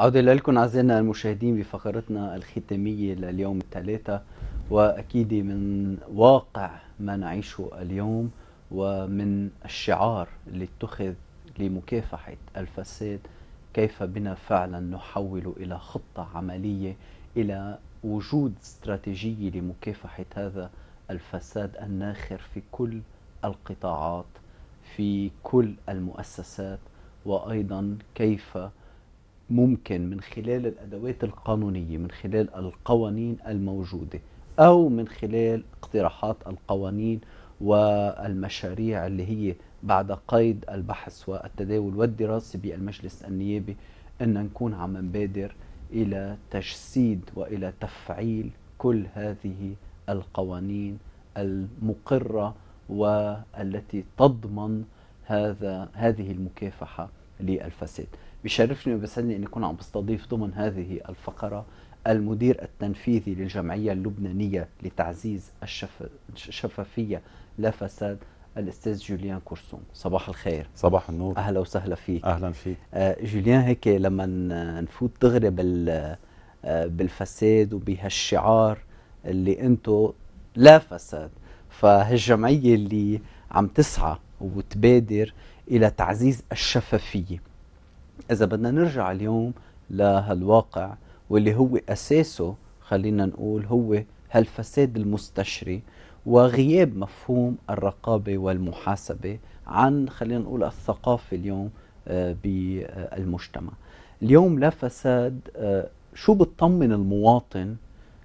عودة لكم أعزائنا المشاهدين بفقرتنا الختامية لليوم الثلاثة وأكيد من واقع ما نعيشه اليوم ومن الشعار اللي اتخذ لمكافحة الفساد كيف بنا فعلا نحول إلى خطة عملية إلى وجود استراتيجية لمكافحة هذا الفساد الناخر في كل القطاعات في كل المؤسسات وأيضا كيف ممكن من خلال الادوات القانونيه من خلال القوانين الموجوده او من خلال اقتراحات القوانين والمشاريع اللي هي بعد قيد البحث والتداول والدراسه بالمجلس النيابي ان نكون عم نبادر الى تجسيد والى تفعيل كل هذه القوانين المقره والتي تضمن هذا هذه المكافحه للفساد بيشرفني وبيسعدني اني اكون عم بستضيف ضمن هذه الفقره المدير التنفيذي للجمعيه اللبنانيه لتعزيز الشفافيه لا فساد الاستاذ جوليان كورسون صباح الخير صباح النور اهلا وسهلا فيك اهلا فيك آه جوليان هيك لما نفوت دغري بال آه، بالفساد وبهالشعار اللي انتو لا فساد فهالجمعيه اللي عم تسعى وتبادر الى تعزيز الشفافيه إذا بدنا نرجع اليوم لهالواقع واللي هو أساسه خلينا نقول هو هالفساد المستشري وغياب مفهوم الرقابة والمحاسبة عن خلينا نقول الثقافة اليوم آه، بالمجتمع اليوم لا فساد آه، شو بتطمن المواطن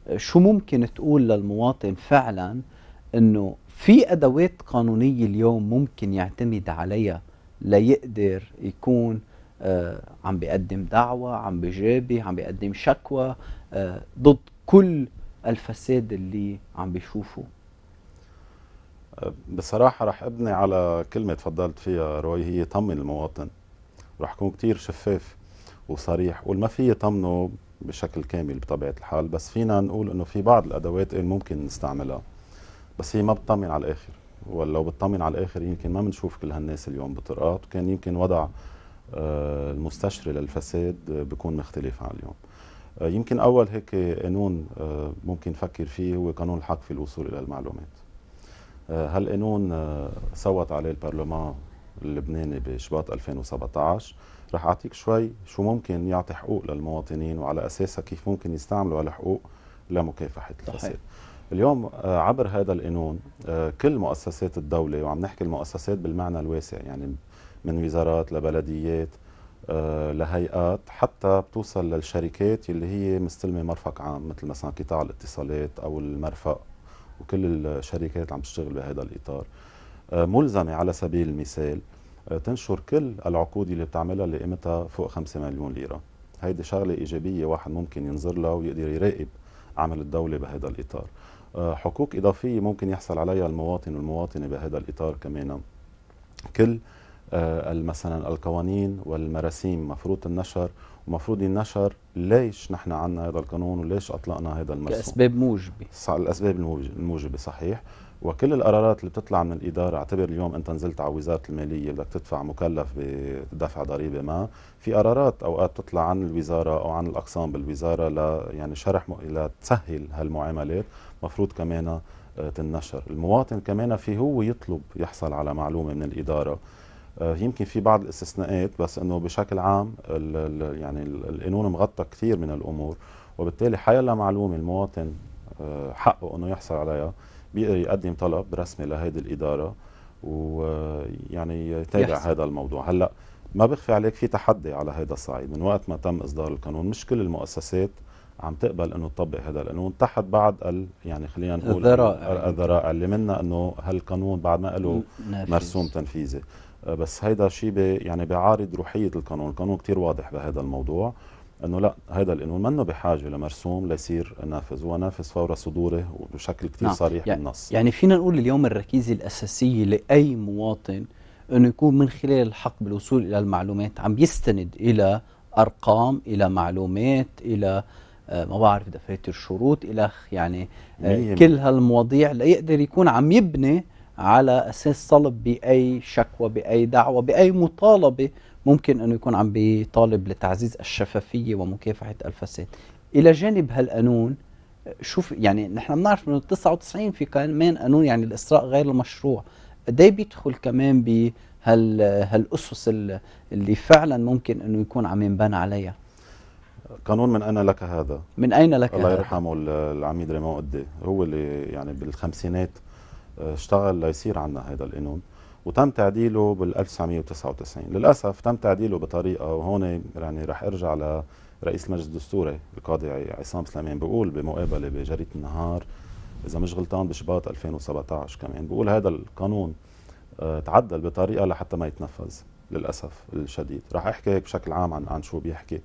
آه، شو ممكن تقول للمواطن فعلا انه في ادوات قانونية اليوم ممكن يعتمد عليها ليقدر يكون آه، عم بيقدم دعوة عم بيجابي عم بيقدم شكوى آه، ضد كل الفساد اللي عم بيشوفه آه، بصراحة رح ابني على كلمة تفضلت فيها روي هي طمن المواطن رح كون كتير شفاف وصريح ما في طمنه بشكل كامل بطبيعة الحال بس فينا نقول انه في بعض الادوات اللي ممكن نستعملها بس هي ما بتطمن على الاخر ولو بتطمن على الاخر يمكن ما بنشوف كل هالناس اليوم بطرقات وكان يمكن وضع آه، المستشري للفساد بيكون مختلف عن اليوم آه، يمكن أول هيك قانون آه، ممكن نفكر فيه هو قانون الحق في الوصول إلى المعلومات هالقانون صوت عليه البرلمان اللبناني بشباط 2017 رح أعطيك شوي شو ممكن يعطي حقوق للمواطنين وعلى أساسها كيف ممكن يستعملوا هالحقوق لمكافحة الفساد اليوم عبر هذا القانون كل مؤسسات الدولة وعم نحكي المؤسسات بالمعنى الواسع يعني من وزارات لبلديات آه، لهيئات حتى بتوصل للشركات اللي هي مستلمه مرفق عام مثل مثلا قطاع الاتصالات او المرفق وكل الشركات عم تشتغل بهذا الاطار آه، ملزمه على سبيل المثال آه، تنشر كل العقود اللي بتعملها اللي قيمتها فوق 5 مليون ليره هيدي شغله ايجابيه واحد ممكن ينظر لها ويقدر يراقب عمل الدوله بهذا الاطار حقوق اضافيه ممكن يحصل عليها المواطن والمواطنه بهذا الاطار كمان كل آه، مثلا القوانين والمراسيم مفروض النشر ومفروض النشر ليش نحن عنا هذا القانون وليش أطلقنا هذا المرسوم كأسباب موجبة الأسباب الموجبة صحيح وكل القرارات اللي بتطلع من الإدارة اعتبر اليوم أنت نزلت على وزارة المالية بدك تدفع مكلف بدفع ضريبة ما في قرارات أوقات تطلع عن الوزارة أو عن الأقسام بالوزارة ل يعني شرح لتسهل هالمعاملات مفروض كمان آه، تنشر المواطن كمان في هو يطلب يحصل على معلومة من الإدارة آه، يمكن في بعض الاستثناءات بس انه بشكل عام الـ الـ يعني القانون مغطى كثير من الامور وبالتالي حيلا معلومه المواطن آه، حقه انه يحصل عليها بيقدر يقدم طلب رسمي لهيدي الاداره ويعني يتابع يحسن. هذا الموضوع هلا ما بخفي عليك في تحدي على هذا الصعيد من وقت ما تم اصدار القانون مش كل المؤسسات عم تقبل انه تطبق هذا القانون تحت بعض ال يعني خلينا نقول الذرائع الذرائع اللي منا انه هالقانون بعد ما له مرسوم تنفيذي آه، بس هيدا شيء يعني بيعارض روحيه القانون، القانون كتير واضح بهذا الموضوع انه لا هذا القانون منه بحاجه لمرسوم ليصير نافذ، هو نافذ فور صدوره وبشكل كتير نعم. صريح يعني بالنص يعني فينا نقول اليوم الركيزه الاساسيه لاي مواطن انه يكون من خلال الحق بالوصول الى المعلومات عم يستند الى ارقام الى معلومات الى آه، ما بعرف دفاتر شروط الى يعني آه، كل هالمواضيع ليقدر يكون عم يبني على اساس طلب باي شكوى باي دعوه باي مطالبه ممكن انه يكون عم بيطالب لتعزيز الشفافيه ومكافحه الفساد الى جانب هالقانون شوف يعني نحن بنعرف انه 99 في كمان قانون يعني الاسراء غير المشروع قد إيه بيدخل كمان بهال هالاسس اللي فعلا ممكن انه يكون عم ينبنى عليها قانون من اين لك هذا؟ من اين لك الله هذا؟ الله يرحمه العميد ريمون قدي هو اللي يعني بالخمسينات اشتغل ليصير عندنا هذا القانون وتم تعديله بال 1999 للاسف تم تعديله بطريقه وهون يعني رح ارجع لرئيس المجلس الدستوري القاضي عصام سليمان بقول بمقابله بجريده النهار اذا مش غلطان بشباط 2017 كمان بقول هذا القانون آه، تعدل بطريقه لحتى ما يتنفذ للاسف الشديد رح احكي هيك بشكل عام عن عن شو بيحكي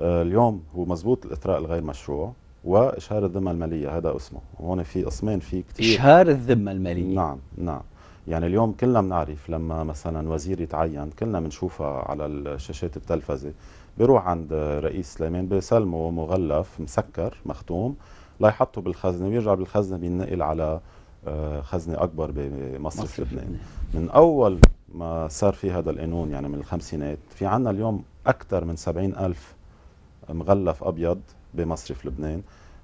آه، اليوم هو مزبوط الاثراء الغير مشروع واشهار الذمه الماليه هذا اسمه هون في قسمين في كثير اشهار الذمه الماليه نعم نعم يعني اليوم كلنا بنعرف لما مثلا وزير يتعين كلنا بنشوفها على الشاشات التلفزه بيروح عند رئيس سليمان بيسلمه مغلف مسكر مختوم ليحطه بالخزنه ويرجع بالخزنه بينقل على آه، خزنه اكبر بمصرف لبنان من اول ما صار في هذا القانون يعني من الخمسينات في عنا اليوم اكثر من سبعين ألف مغلف ابيض بمصرف لبنان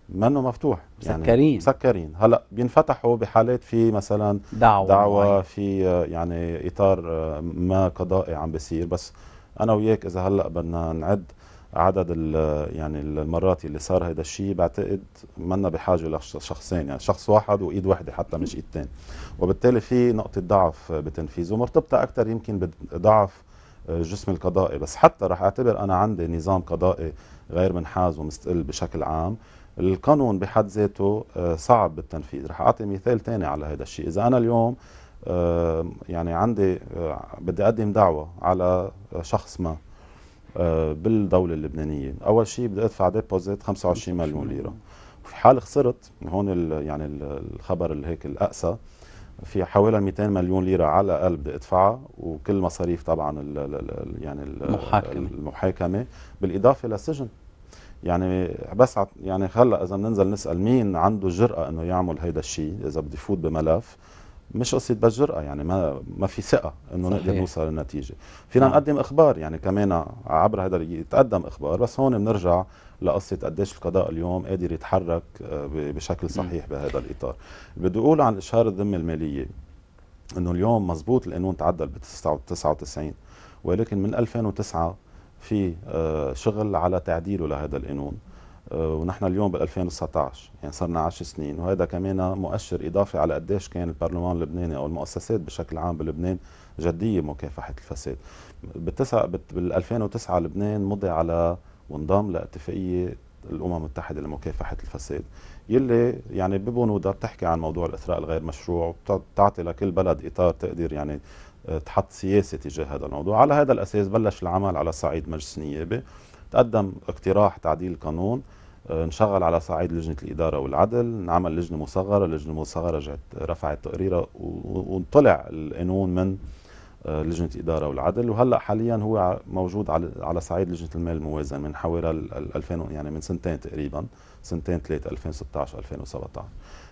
منه مفتوح يعني مسكرين مسكرين هلا بينفتحوا بحالات في مثلا دعوة, دعوة في يعني اطار آه، ما قضائي عم بيصير بس انا وياك اذا هلا بدنا نعد عدد يعني المرات اللي صار هذا الشيء بعتقد منا بحاجه لشخصين يعني شخص واحد وايد واحده حتى مش ايدتين وبالتالي في نقطه ضعف بتنفيذه مرتبطه اكثر يمكن بضعف الجسم القضائي بس حتى رح اعتبر انا عندي نظام قضائي غير منحاز ومستقل بشكل عام القانون بحد ذاته آه، صعب بالتنفيذ رح اعطي مثال ثاني على هذا الشيء اذا انا اليوم آه، يعني عندي آه، بدي اقدم دعوه على شخص ما بالدولة اللبنانية أول شيء بدي أدفع ديبوزيت 25 مليون ليرة وفي حال خسرت هون يعني الخبر اللي هيك الأقسى في حوالي 200 مليون ليره على الاقل بدي ادفعها وكل مصاريف طبعا الـ الـ يعني المحاكمه المحاكمه بالاضافه للسجن يعني بس يعني هلا اذا بننزل نسال مين عنده الجرأه انه يعمل هيدا الشيء اذا بده يفوت بملف مش قصه بس جرأه يعني ما ما في ثقه انه نقدر نوصل للنتيجه فينا نعم. نقدم اخبار يعني كمان عبر هذا يتقدم اخبار بس هون بنرجع لقصه قديش القضاء اليوم قادر يتحرك آه، بشكل نعم. صحيح بهذا الاطار بدي اقول عن اشهار الذمه الماليه انه اليوم مزبوط القانون تعدل ب 99 ولكن من 2009 في آه، شغل على تعديله لهذا القانون آه، ونحن اليوم بال 2019 يعني صرنا 10 سنين وهذا كمان مؤشر اضافي على قديش كان البرلمان اللبناني او المؤسسات بشكل عام بلبنان جديه مكافحه الفساد بالتسع بال 2009 لبنان مضي على وانضم لاتفاقيه الامم المتحده لمكافحه الفساد يلي يعني ببنودها بتحكي عن موضوع الاثراء الغير مشروع وبتعطي لكل بلد اطار تقدر يعني آه، تحط سياسه تجاه هذا الموضوع على هذا الاساس بلش العمل على صعيد مجلس النيابه تقدم اقتراح تعديل قانون آه، انشغل على صعيد لجنه الاداره والعدل انعمل لجنه مصغره اللجنه المصغره جت رفعت تقريرها وطلع القانون من آه، لجنه الاداره والعدل وهلا حاليا هو موجود على على صعيد لجنه المال الموازن من حوالي 2000 يعني من سنتين تقريبا سنتين ثلاثه 2016 2017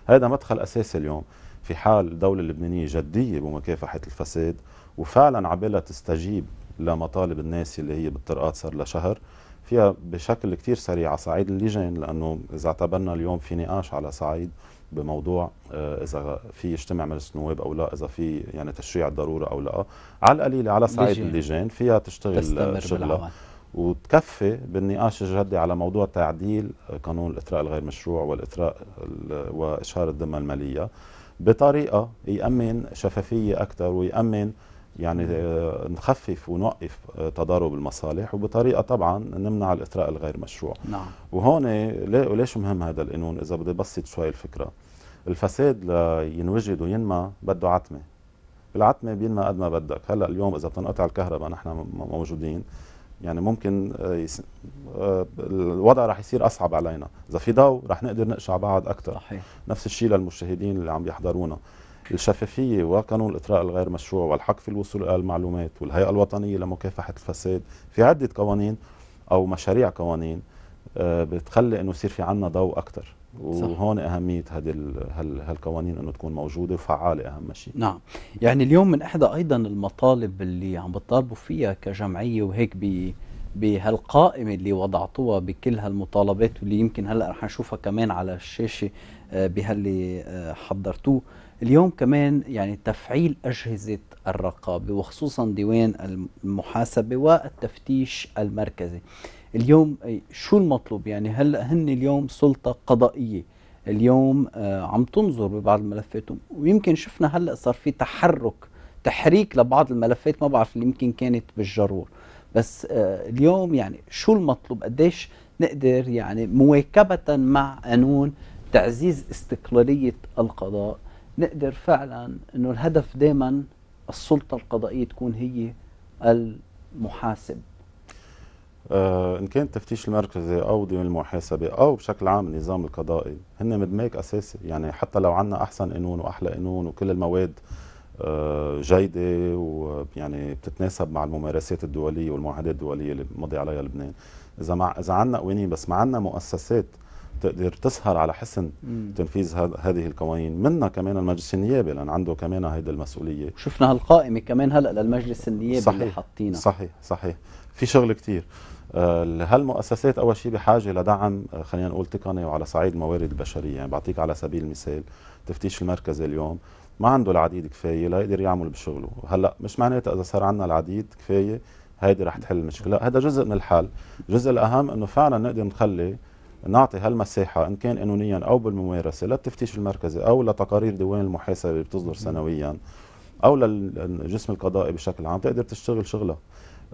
هذا مدخل اساسي اليوم في حال الدوله اللبنانيه جديه بمكافحه الفساد وفعلا عبالها تستجيب لمطالب الناس اللي هي بالطرقات صار لها شهر فيها بشكل كتير سريع على صعيد اللجان لانه اذا اعتبرنا اليوم في نقاش على صعيد بموضوع آه، اذا في يجتمع مجلس النواب او لا اذا في يعني تشريع الضروره او لا على القليله على صعيد اللجان فيها تشتغل شغلها وتكفي بالنقاش الجدي على موضوع تعديل قانون الاثراء الغير مشروع والاثراء واشهار الذمه الماليه بطريقه يامن شفافيه اكثر ويامن يعني نعم. آه، نخفف ونوقف آه، تضارب المصالح وبطريقه طبعا نمنع الاثراء الغير مشروع نعم وهون ليش مهم هذا القانون اذا بدي بسط شوي الفكره الفساد لينوجد وينمى بده عتمه العتمه بينمى قد ما بدك هلا اليوم اذا بتنقطع الكهرباء نحن موجودين يعني ممكن آه، يس... الوضع رح يصير اصعب علينا اذا في ضوء رح نقدر نقشع بعض اكثر صحيح. نفس الشيء للمشاهدين اللي عم يحضرونا الشفافية وقانون الإطراء الغير مشروع والحق في الوصول إلى المعلومات والهيئة الوطنية لمكافحة الفساد في عدة قوانين أو مشاريع قوانين آه، بتخلي انه يصير في عنا ضوء اكثر وهون اهميه هذه هالقوانين انه تكون موجوده وفعاله اهم شيء نعم يعني اليوم من احدى ايضا المطالب اللي عم بتطالبوا فيها كجمعيه وهيك بهالقائمة اللي وضعتوها بكل هالمطالبات واللي يمكن هلا رح نشوفها كمان على الشاشة آه، بهاللي آه، حضرتوه اليوم كمان يعني تفعيل أجهزة الرقابة وخصوصا ديوان المحاسبة والتفتيش المركزي اليوم شو المطلوب يعني هلا هن اليوم سلطة قضائية اليوم آه، عم تنظر ببعض الملفات ويمكن شفنا هلا صار في تحرك تحريك لبعض الملفات ما بعرف اللي يمكن كانت بالجرور بس آه، اليوم يعني شو المطلوب قديش نقدر يعني مواكبة مع قانون تعزيز استقلالية القضاء نقدر فعلا انه الهدف دائما السلطه القضائيه تكون هي المحاسب آه ان كان التفتيش المركزي او ديوان المحاسبه او بشكل عام النظام القضائي هن مدماك اساسي يعني حتى لو عنا احسن قانون واحلى قانون وكل المواد آه جيده ويعني بتتناسب مع الممارسات الدوليه والمعاهدات الدوليه اللي مضي عليها لبنان اذا مع اذا عنا قوانين بس ما عنا مؤسسات تقدر تسهر على حسن مم. تنفيذ هذه القوانين منا كمان المجلس النيابي لان عنده كمان هيدي المسؤوليه شفنا هالقائمه كمان هلا للمجلس النيابي صحيح. اللي حاطينها صحيح صحيح في شغل كثير هالمؤسسات آه، اول شيء بحاجه لدعم آه، خلينا نقول تقني وعلى صعيد الموارد البشريه يعني بعطيك على سبيل المثال تفتيش المركز اليوم ما عنده العديد كفايه ليقدر يعمل بشغله هلا مش معناتها اذا صار عندنا العديد كفايه هيدي رح تحل المشكله هذا جزء من الحل الجزء الاهم انه فعلا نقدر نخلي نعطي هالمساحه ان كان قانونيا او بالممارسه للتفتيش المركزي او لتقارير ديوان المحاسبه اللي بتصدر سنويا او للجسم القضائي بشكل عام تقدر تشتغل شغلها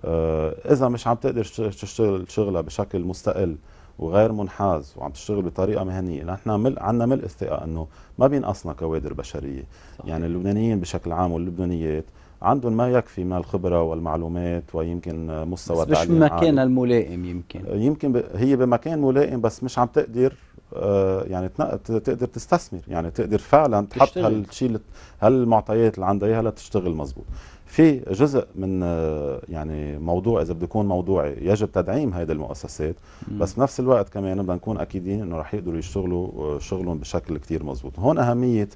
آه، اذا مش عم تقدر تشتغل شغلها بشكل مستقل وغير منحاز وعم تشتغل بطريقه مهنيه نحن مل عندنا ملء الثقه انه ما بينقصنا كوادر بشريه صحيح. يعني اللبنانيين بشكل عام واللبنانيات عندهم ما يكفي من الخبرة والمعلومات ويمكن مستوى بس مش بمكانها الملائم يمكن يمكن ب... هي بمكان ملائم بس مش عم تقدر آه، يعني تقدر تستثمر يعني تقدر فعلا تحط هالشيء هالمعطيات اللي عندها اياها لتشتغل مزبوط في جزء من آه، يعني موضوع اذا بده يكون موضوعي يجب تدعيم هذه المؤسسات بس بنفس الوقت كمان بدنا نكون اكيدين انه رح يقدروا يشتغلوا آه، شغلهم بشكل كتير مزبوط هون اهميه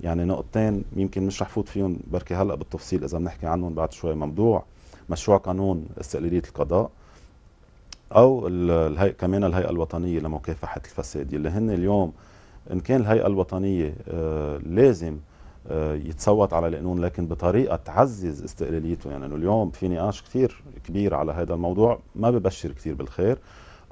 يعني نقطتين يمكن مش رح فوت فيهم بركي هلا بالتفصيل اذا بنحكي عنهم بعد شوي ممدوع مشروع قانون استقلاليه القضاء او الهي... كمان الهيئه الوطنيه لمكافحه الفساد اللي هن اليوم ان كان الهيئه الوطنيه آه لازم آه يتصوت على القانون لكن بطريقه تعزز استقلاليته يعني انه اليوم في نقاش كثير كبير على هذا الموضوع ما ببشر كثير بالخير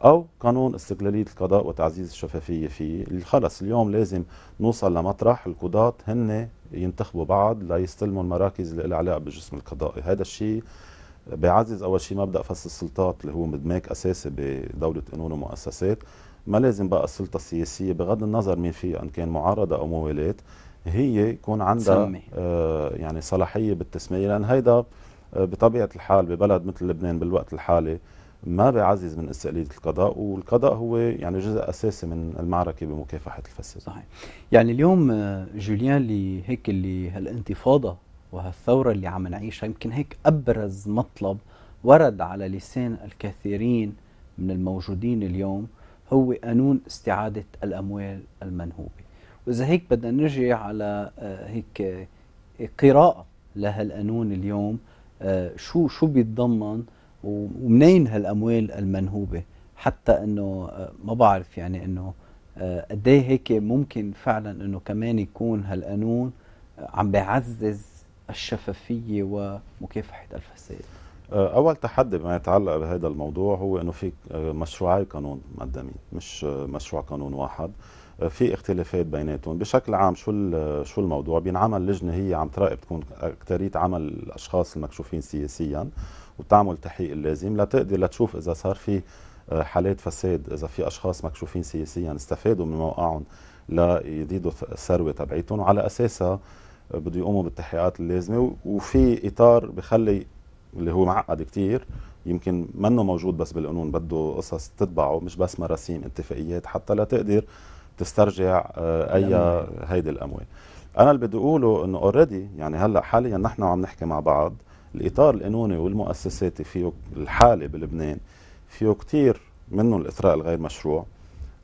أو قانون استقلالية القضاء وتعزيز الشفافية فيه خلص اليوم لازم نوصل لمطرح القضاة هن ينتخبوا بعض ليستلموا المراكز اللي لها علاقة بالجسم القضائي هذا الشيء بيعزز أول شيء مبدأ فصل السلطات اللي هو مدماك أساسي بدولة قانون ومؤسسات ما لازم بقى السلطة السياسية بغض النظر مين فيها إن كان معارضة أو موالات هي يكون عندها آه يعني صلاحية بالتسمية لأن هيدا آه، بطبيعة الحال ببلد مثل لبنان بالوقت الحالي ما بيعزز من استقلاليه القضاء والقضاء هو يعني جزء اساسي من المعركه بمكافحه الفساد صحيح يعني اليوم آه، جوليان اللي هيك اللي هالانتفاضه وهالثوره اللي عم نعيشها يمكن هيك ابرز مطلب ورد على لسان الكثيرين من الموجودين اليوم هو قانون استعاده الاموال المنهوبه واذا هيك بدنا نرجع على آه، هيك آه، قراءه لهالقانون اليوم شو شو بيتضمن ومنين هالاموال المنهوبه حتى انه آه، ما بعرف يعني انه آه، قد ايه هيك ممكن فعلا انه كمان يكون هالقانون آه، عم بيعزز الشفافيه ومكافحه الفساد اول تحدي ما يتعلق بهذا الموضوع هو انه في مشروعي قانون مقدمين مش مشروع قانون واحد في اختلافات بيناتهم بشكل عام شو شو الموضوع بينعمل لجنه هي عم تراقب تكون اكثريه عمل الاشخاص المكشوفين سياسيا وتعمل التحقيق اللازم لتقدر لتشوف اذا صار في آه، حالات فساد اذا في اشخاص مكشوفين سياسيا استفادوا من موقعهم ليزيدوا الثروه تبعيتهم وعلى اساسها آه، بده يقوموا بالتحقيقات اللازمه وفي اطار بخلي اللي هو معقد كثير يمكن منه موجود بس بالقانون بده قصص تتبعه مش بس مراسيم اتفاقيات حتى لتقدر تسترجع آه، اي هيدي الاموال انا اللي بدي اقوله انه اوريدي يعني هلا حاليا نحن عم نحكي مع بعض الاطار القانوني والمؤسساتي فيه الحالي بلبنان فيه كثير منه الاثراء الغير مشروع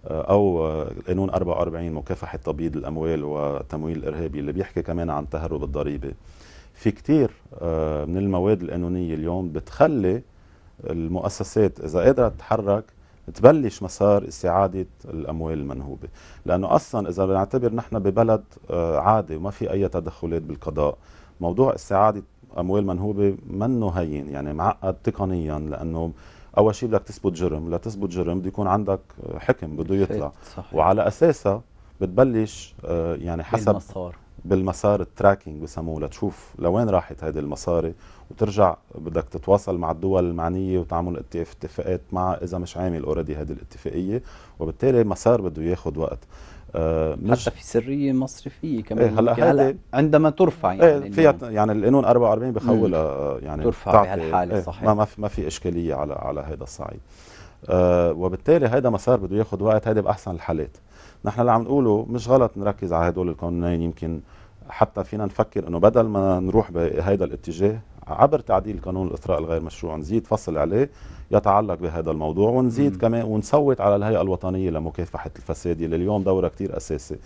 آه، او آه، قانون 44 مكافحه تبييض الاموال وتمويل الارهابي اللي بيحكي كمان عن تهرب الضريبه في كثير آه، من المواد القانونيه اليوم بتخلي المؤسسات اذا قادره تتحرك تبلش مسار استعادة الأموال المنهوبة لأنه أصلا إذا بنعتبر نحن ببلد عادي وما في أي تدخلات بالقضاء موضوع استعادة اموال منهوبه منه هين يعني معقد تقنيا لانه اول شيء بدك تثبت جرم لتثبت جرم بده يكون عندك حكم بده يطلع صحيح. وعلى اساسها بتبلش آه، يعني حسب بالمسار بالمسار التراكينج بسموه لتشوف لوين راحت هذه المصاري وترجع بدك تتواصل مع الدول المعنيه وتعمل اتفاقات مع اذا مش عامل اوريدي هذه الاتفاقيه وبالتالي مسار بده ياخذ وقت آه، مش حتى في سريه مصرفيه كمان ايه هلا هل عندما ترفع إيه، يعني ايه فيها يعني القانون 44 بخول آه، يعني ترفع بهالحاله ايه صحيح ما في ما في اشكاليه على على هذا الصعيد آه وبالتالي هذا مسار بده ياخذ وقت هذا باحسن الحالات نحن اللي عم نقوله مش غلط نركز على هدول القانونين يمكن حتى فينا نفكر انه بدل ما نروح بهذا الاتجاه عبر تعديل قانون الاثراء الغير مشروع نزيد فصل عليه يتعلق بهذا الموضوع ونزيد مم. كمان ونصوت على الهيئه الوطنيه لمكافحه الفساد اللي اليوم دورها كثير اساسي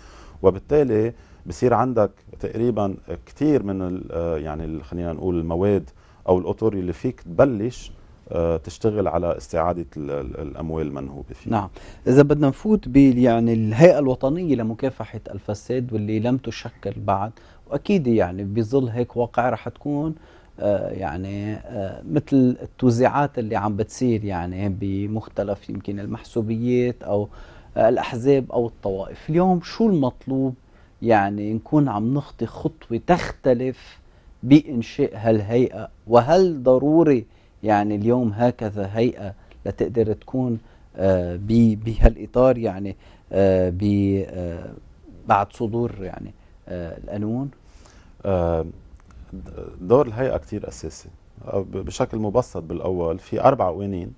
وبالتالي بصير عندك تقريبا كثير من آه، يعني خلينا نقول المواد او الاطر اللي فيك تبلش آه، تشتغل على استعادة الأموال المنهوبة فيه نعم إذا بدنا نفوت ب يعني الهيئة الوطنية لمكافحة الفساد واللي لم تشكل بعد وأكيد يعني بظل هيك واقع رح تكون آه، يعني آه، مثل التوزيعات اللي عم بتصير يعني بمختلف يمكن المحسوبيات او آه، الاحزاب او الطوائف اليوم شو المطلوب يعني نكون عم نخطي خطوه تختلف بانشاء هالهيئه وهل ضروري يعني اليوم هكذا هيئه لتقدر تكون بهالاطار يعني بعد صدور يعني القانون دور الهيئه كثير اساسي بشكل مبسط بالاول في اربع قوانين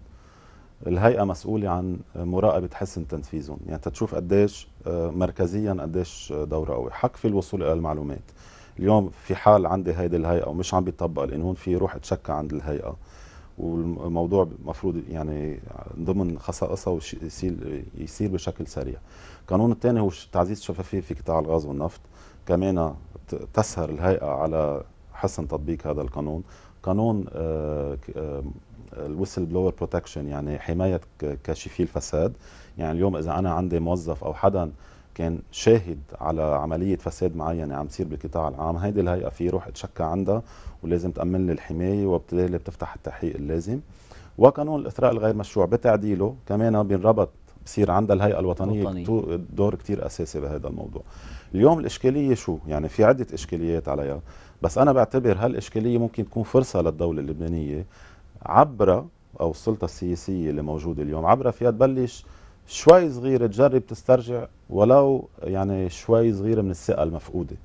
الهيئه مسؤوله عن مراقبه حسن تنفيذهم يعني تشوف قديش آه، مركزيا قديش آه، دوره قوي حق في الوصول الى المعلومات اليوم في حال عندي هيدي الهيئه ومش عم بيطبق لان هون في روح تشكى عند الهيئه والموضوع المفروض يعني ضمن خصائصها ويصير يصير بشكل سريع. القانون الثاني هو تعزيز الشفافيه في قطاع الغاز والنفط كمان تسهر الهيئه على حسن تطبيق هذا القانون قانون الويسل بلور بروتكشن يعني حمايه كاشفي الفساد يعني اليوم اذا انا عندي موظف او حدا كان شاهد على عملية فساد معينة عم تصير بالقطاع العام هيدي الهيئة في روح اتشكى عندها ولازم تأمن لي الحماية وبالتالي بتفتح التحقيق اللازم وقانون الإثراء الغير مشروع بتعديله كمان بينربط بصير عندها الهيئة الوطنية الوطني. دور كتير أساسي بهذا الموضوع اليوم الإشكالية شو؟ يعني في عدة إشكاليات عليها بس أنا بعتبر هالإشكالية ممكن تكون فرصة للدولة اللبنانية عبر أو السلطة السياسية اللي موجودة اليوم عبر فيها تبلش شوي صغيرة تجرب تسترجع ولو يعني شوي صغيرة من الثقة المفقودة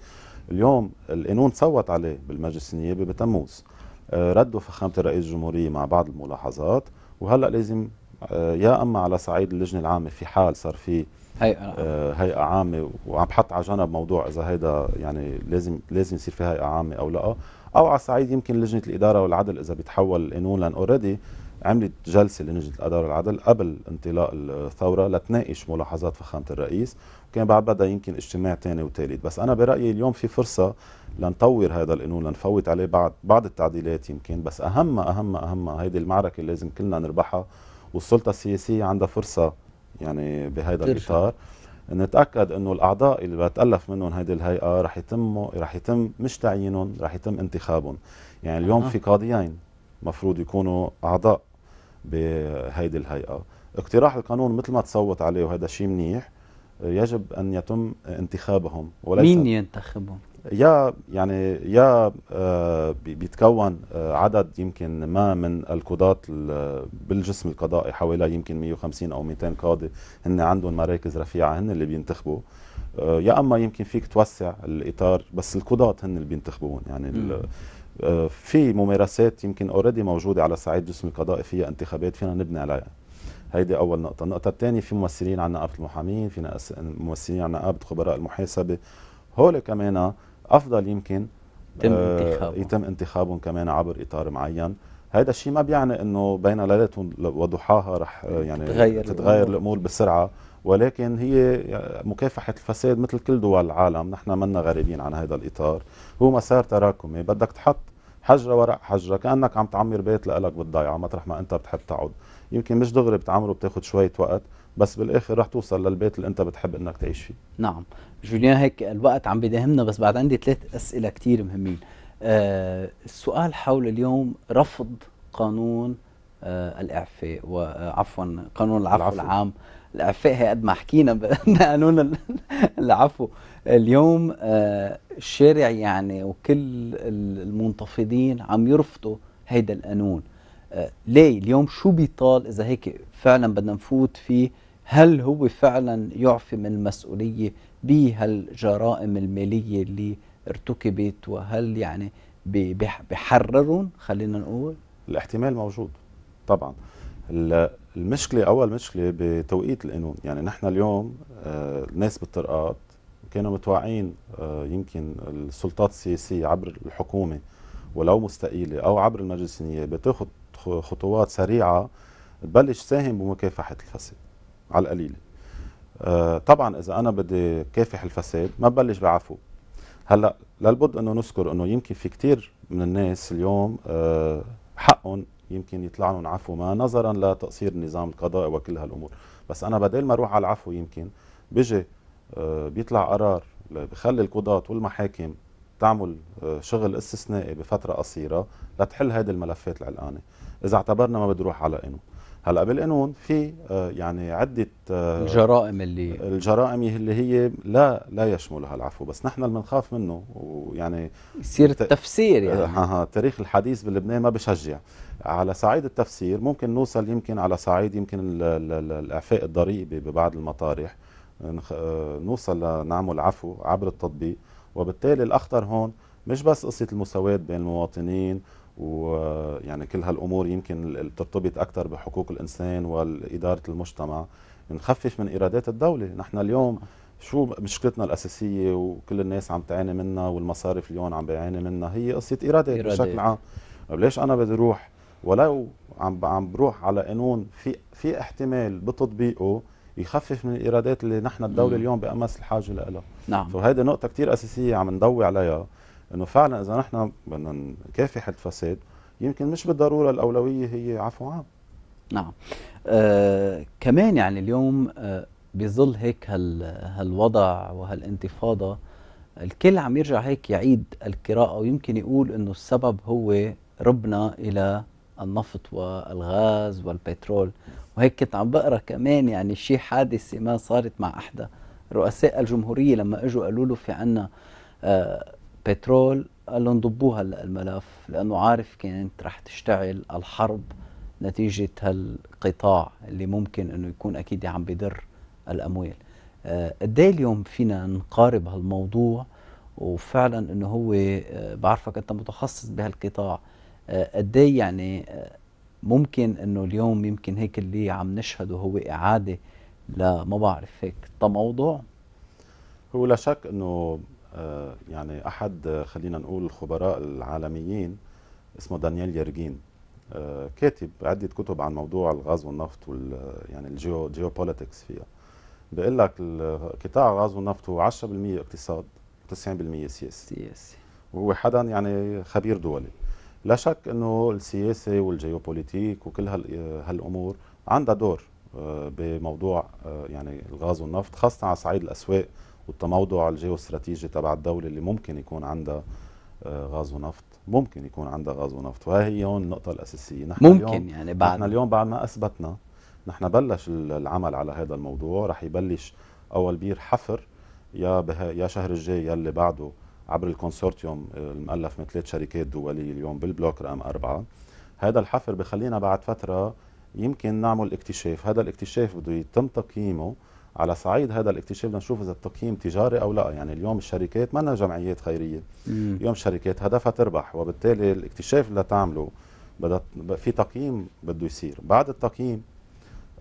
اليوم القانون صوت عليه بالمجلس النيابي بتموز آه، ردوا فخامة الرئيس الجمهورية مع بعض الملاحظات وهلأ لازم آه، يا أما على صعيد اللجنة العامة في حال صار في آه، هيئه عامه وعم بحط على جنب موضوع اذا هيدا يعني لازم لازم يصير في هيئه عامه او لا او على صعيد يمكن لجنه الاداره والعدل اذا بيتحول القانون لان اوريدي عملت جلسه لجنه الاداره والعدل قبل انطلاق الثوره لتناقش ملاحظات فخامه الرئيس وكان بعد بدا يمكن اجتماع ثاني وثالث بس انا برايي اليوم في فرصه لنطور هذا القانون لنفوت عليه بعض بعض التعديلات يمكن بس اهم اهم اهم هيدي المعركه اللي لازم كلنا نربحها والسلطه السياسيه عندها فرصه يعني بهذا الاطار نتاكد انه الاعضاء اللي بتالف منهم هذه الهيئه رح يتم رح يتم مش تعيينهم رح يتم انتخابهم يعني اليوم آه. في قاضيين مفروض يكونوا اعضاء بهيدي الهيئه اقتراح القانون مثل ما تصوت عليه وهذا شيء منيح يجب ان يتم انتخابهم وليس مين ينتخبهم يا يعني يا آه، بيتكون آه، عدد يمكن ما من القضاة بالجسم القضائي حوالي يمكن 150 او 200 قاضي هن عندهم مراكز رفيعه هن اللي بينتخبوا آه، يا اما يمكن فيك توسع الاطار بس القضاة هن اللي بينتخبوهم يعني في ممارسات يمكن اوريدي موجوده على صعيد الجسم القضائي فيها انتخابات فينا نبني عليها هيدي اول نقطه النقطه الثانيه في ممثلين عن نقابه المحامين في ممثلين عن نقابه خبراء المحاسبه هول كمان افضل يمكن يتم آه، انتخابهم يتم انتخابهم كمان عبر اطار معين هذا الشيء ما بيعني انه بين ليله وضحاها رح آه، يعني تتغير, تتغير الامور بسرعه ولكن هي آه، مكافحه الفساد مثل كل دول العالم نحن منا غريبين عن هذا الاطار هو مسار تراكمي بدك تحط حجره وراء حجره كانك عم تعمر بيت لك بالضيعه مطرح ما انت بتحب تقعد يمكن مش دغري بتعمره بتاخد شويه وقت بس بالاخر رح توصل للبيت اللي انت بتحب انك تعيش فيه نعم جوليان هيك الوقت عم بيداهمنا بس بعد عندي ثلاث اسئله كثير مهمين آه السؤال حول اليوم رفض قانون آه الاعفاء وعفوا آه، قانون العفو, العفو. العام الاعفاء هي قد ما حكينا قانون العفو اليوم آه الشارع يعني وكل المنتفضين عم يرفضوا هيدا القانون ليه اليوم شو بيطال اذا هيك فعلا بدنا نفوت فيه هل هو فعلا يعفي من المسؤوليه بهالجرائم الماليه اللي ارتكبت وهل يعني بحررهم خلينا نقول الاحتمال موجود طبعا المشكله اول مشكله بتوقيت القانون يعني نحن اليوم آه، الناس بالطرقات كانوا متوعين آه، يمكن السلطات السياسيه عبر الحكومه ولو مستقيله او عبر المجلس النيابي تاخذ خطوات سريعه بلش ساهم بمكافحه الفساد على القليله آه، طبعا اذا انا بدي كافح الفساد ما ببلش بعفو هلا للبد انه نذكر انه يمكن في كثير من الناس اليوم آه، حقهم يمكن يطلع لهم عفو ما نظرا لتقصير النظام القضائي وكل هالامور بس انا بدل ما اروح على العفو يمكن بيجي آه، بيطلع قرار بخلي القضاة والمحاكم تعمل شغل استثنائي بفترة قصيرة لتحل هذه الملفات العلقانة اذا اعتبرنا ما بده يروح على قانون هلا بالقانون في آه، يعني عده آه، الجرائم اللي الجرائم اللي هي لا لا يشملها العفو بس نحن اللي بنخاف منه ويعني يصير التفسير يعني آه، ها التاريخ الحديث بلبنان ما بشجع على صعيد التفسير ممكن نوصل يمكن على صعيد يمكن الاعفاء الضريبي ببعض المطارح نوصل لنعمل عفو عبر التطبيق وبالتالي الاخطر هون مش بس قصه المساواه بين المواطنين ويعني كل هالامور يمكن ترتبط اكثر بحقوق الانسان واداره المجتمع نخفف من ايرادات الدوله نحن اليوم شو مشكلتنا الاساسيه وكل الناس عم تعاني منها والمصارف اليوم عم بيعاني منها هي قصه ايرادات بشكل عام طيب ليش انا بدي اروح ولو عم عم بروح على قانون في في احتمال بتطبيقه يخفف من الايرادات اللي نحن الدوله اليوم بامس الحاجه لها نعم فهيدي نقطه كثير اساسيه عم نضوي عليها انه فعلا اذا نحن بدنا نكافح الفساد يمكن مش بالضروره الاولويه هي عفو عام نعم آه كمان يعني اليوم آه بظل هيك هال هالوضع وهالانتفاضه الكل عم يرجع هيك يعيد القراءه ويمكن يقول انه السبب هو ربنا الى النفط والغاز والبترول وهيك كنت عم بقرا كمان يعني شيء حادثه ما صارت مع احدى رؤساء الجمهوريه لما اجوا قالوا له في عنا آه بترول قال لهم ضبوها هلا الملف لانه عارف كانت رح تشتعل الحرب نتيجه هالقطاع اللي ممكن انه يكون اكيد عم بدر الاموال آه، قد إيه اليوم فينا نقارب هالموضوع وفعلا انه هو آه، بعرفك انت متخصص بهالقطاع آه، قد إيه يعني ممكن انه اليوم يمكن هيك اللي عم نشهده هو اعاده لما بعرف هيك تموضع هو لا شك انه آه، يعني احد آه، خلينا نقول الخبراء العالميين اسمه دانيال يرجين آه، كاتب عده كتب عن موضوع الغاز والنفط وال يعني الجيو جيوبوليتكس فيها بيقول لك قطاع الغاز والنفط هو 10% اقتصاد 90% سياسي سياسي وهو حدا يعني خبير دولي لا شك انه السياسه والجيوبوليتيك وكل هالامور عندها دور بموضوع يعني الغاز والنفط خاصه على صعيد الاسواق والتموضع الجيوستراتيجي تبع الدولة اللي ممكن يكون عندها آه، غاز ونفط ممكن يكون عندها غاز ونفط وهي هون النقطة الأساسية نحن ممكن اليوم يعني بعد نحن اليوم بعد ما أثبتنا نحن بلش العمل على هذا الموضوع رح يبلش أول بير حفر يا بها يا شهر الجاي يلي بعده عبر الكونسورتيوم آه، المؤلف من ثلاث شركات دولية اليوم بالبلوك رقم أربعة هذا الحفر بخلينا بعد فترة يمكن نعمل اكتشاف هذا الاكتشاف بده يتم تقييمه على صعيد هذا الاكتشاف نشوف اذا التقييم تجاري او لا يعني اليوم الشركات ما جمعيات خيريه مم. اليوم الشركات هدفها تربح وبالتالي الاكتشاف اللي تعمله بدأ في تقييم بده يصير بعد التقييم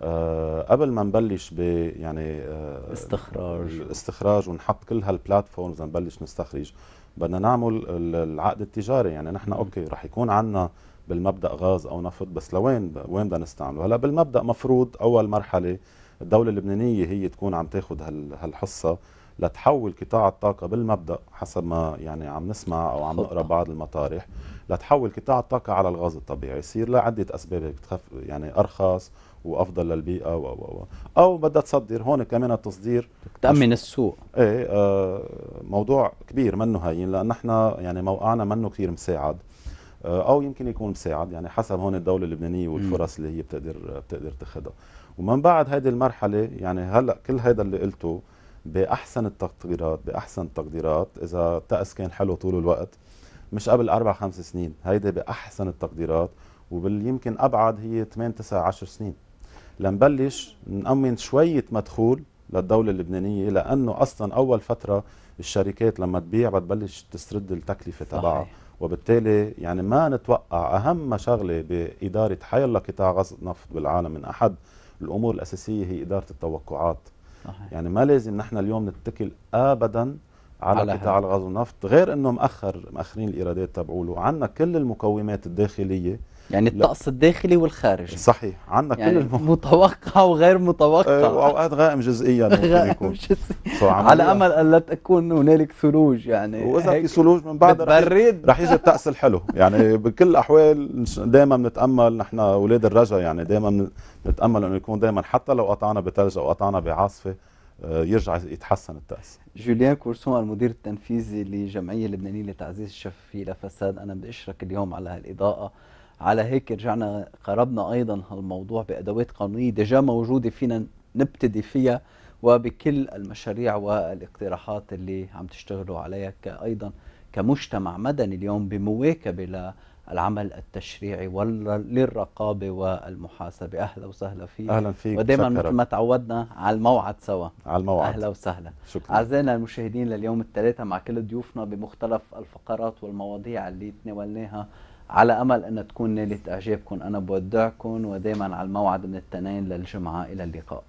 آه قبل ما نبلش ب يعني آه استخراج الاستخراج ونحط كل هالبلاتفورمز نبلش نستخرج بدنا نعمل العقد التجاري يعني نحن اوكي رح يكون عندنا بالمبدا غاز او نفط بس لوين وين بدنا نستعمله هلا بالمبدا مفروض اول مرحله الدولة اللبنانية هي تكون عم تاخذ هالحصة لتحول قطاع الطاقة بالمبدأ حسب ما يعني عم نسمع أو عم نقرأ بعض المطارح لتحول قطاع الطاقة على الغاز الطبيعي يصير لعدة أسباب بتخف يعني أرخص وافضل للبيئه و و و او بدها تصدر هون كمان التصدير تامن السوق ايه آه موضوع كبير منه هين لان نحن يعني موقعنا منه كثير مساعد آه، او يمكن يكون مساعد يعني حسب هون الدوله اللبنانيه والفرص اللي هي بتقدر بتقدر تاخذها ومن بعد هذه المرحله يعني هلا كل هذا اللي قلته باحسن التقديرات باحسن التقديرات اذا الطقس كان حلو طول الوقت مش قبل اربع خمس سنين هيدي باحسن التقديرات وباليمكن يمكن ابعد هي 8 9 10 سنين لنبلش نأمن شويه مدخول للدوله اللبنانيه لانه اصلا اول فتره الشركات لما تبيع بتبلش تسترد التكلفه تبعها وبالتالي يعني ما نتوقع اهم شغله باداره حيالله قطاع غاز نفط بالعالم من احد الامور الاساسيه هي اداره التوقعات صحيح. يعني ما لازم نحن اليوم نتكل ابدا على, على قطاع الغاز والنفط غير انه مأخر مأخرين الايرادات تبعوله عندنا كل المقومات الداخليه يعني الطقس الداخلي والخارجي صحيح عندنا يعني كل الم... متوقع وغير متوقع أه، واوقات غائم جزئيا ممكن يكون على امل ان لا تكون هنالك ثلوج يعني واذا في ثلوج من بعد بتبرد. رح يجي الطقس الحلو يعني بكل الاحوال دائما بنتامل نحن اولاد الرجا يعني دائما بنتامل انه يكون دائما حتى لو قطعنا بثلج او قطعنا بعاصفه أه، يرجع يتحسن التأس جوليان كورسون المدير التنفيذي لجمعية لبنانية لتعزيز الشفافية لفساد أنا بدي أشرك اليوم على هالإضاءة على هيك رجعنا قربنا ايضا هالموضوع بادوات قانونيه ديجا موجوده فينا نبتدي فيها وبكل المشاريع والاقتراحات اللي عم تشتغلوا عليها ايضا كمجتمع مدني اليوم بمواكبه للعمل التشريعي وللرقابه والمحاسبه اهلا وسهلا فيك اهلا فيك ودائما مثل ما تعودنا على الموعد سوا على الموعد اهلا وسهلا شكرا اعزائنا المشاهدين لليوم الثلاثاء مع كل ضيوفنا بمختلف الفقرات والمواضيع اللي تناولناها على امل ان تكون نالت اعجابكم انا بودعكم ودائما على الموعد من التنين للجمعه الى اللقاء